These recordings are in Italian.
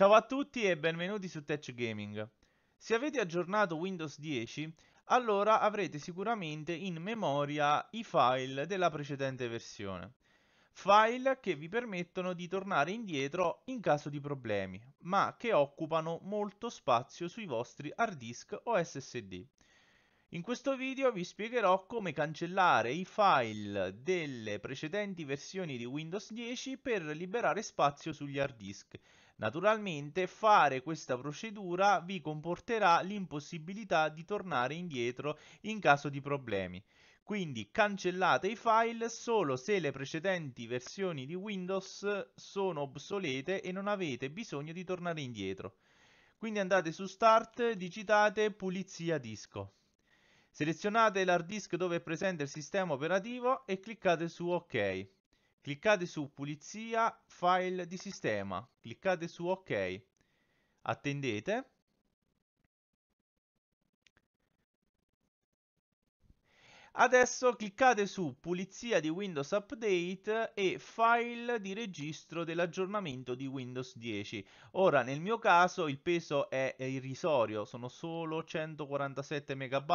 Ciao a tutti e benvenuti su Tech Gaming. Se avete aggiornato Windows 10, allora avrete sicuramente in memoria i file della precedente versione. File che vi permettono di tornare indietro in caso di problemi, ma che occupano molto spazio sui vostri hard disk o SSD. In questo video vi spiegherò come cancellare i file delle precedenti versioni di Windows 10 per liberare spazio sugli hard disk Naturalmente fare questa procedura vi comporterà l'impossibilità di tornare indietro in caso di problemi. Quindi cancellate i file solo se le precedenti versioni di Windows sono obsolete e non avete bisogno di tornare indietro. Quindi andate su Start, digitate Pulizia disco. Selezionate l'hard disk dove è presente il sistema operativo e cliccate su OK. Cliccate su Pulizia File di sistema, cliccate su Ok, attendete. Adesso cliccate su Pulizia di Windows Update e File di registro dell'aggiornamento di Windows 10. Ora, nel mio caso, il peso è, irrisorio, sono solo 147 MB,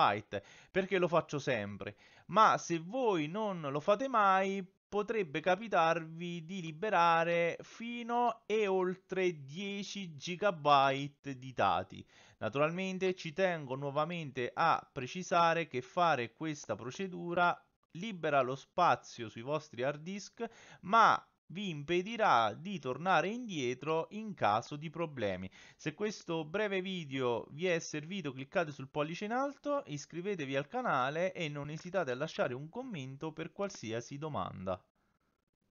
perché lo faccio sempre. Ma se voi non lo fate mai, potrebbe capitarvi di liberare fino e oltre 10 GB di dati. Naturalmente ci tengo nuovamente a precisare che fare questa procedura libera lo spazio sui vostri hard disk, ma vi impedirà di tornare indietro in caso di problemi. Se questo breve video vi è servito cliccate sul pollice in alto, iscrivetevi al canale e non esitate a lasciare un commento per qualsiasi domanda.